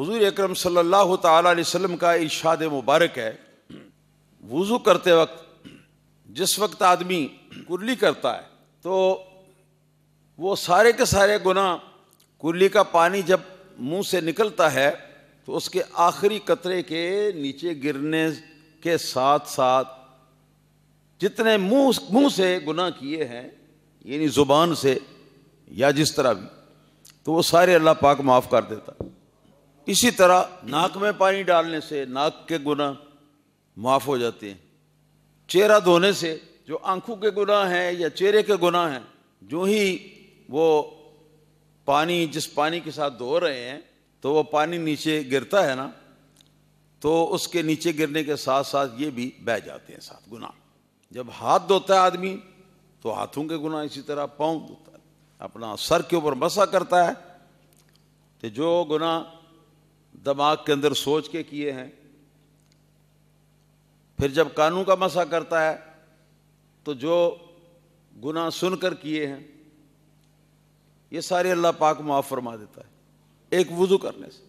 हुजूर अकरम सल्लल्लाहु अलैहि वसल्लम का इशाद मुबारक है वज़ू करते वक्त जिस वक्त आदमी कुरली करता है तो वो सारे के सारे गुना कुरली का पानी जब मुंह से निकलता है तो उसके आखिरी कतरे के नीचे गिरने के साथ साथ जितने मुंह मुंह से गुना किए हैं यानी ज़ुबान से या जिस तरह भी तो वो सारे अल्लाह पाक माफ़ कर देता इसी तरह नाक में पानी डालने से नाक के गुना माफ़ हो जाते हैं चेहरा धोने से जो आंखों के गुना हैं या चेहरे के गुना हैं जो ही वो पानी जिस पानी के साथ धो रहे हैं तो वो पानी नीचे गिरता है ना तो उसके नीचे गिरने के साथ साथ ये भी बह जाते हैं साथ गुना जब हाथ धोता है आदमी तो हाथों के गुना इसी तरह पाँव धोता है अपना सर के ऊपर मसा करता है तो जो गुना दिमाग के अंदर सोच के किए हैं फिर जब कानून का मसा करता है तो जो गुना सुनकर किए हैं ये सारे अल्लाह पाक माफ़ फरमा देता है एक वज़ू करने से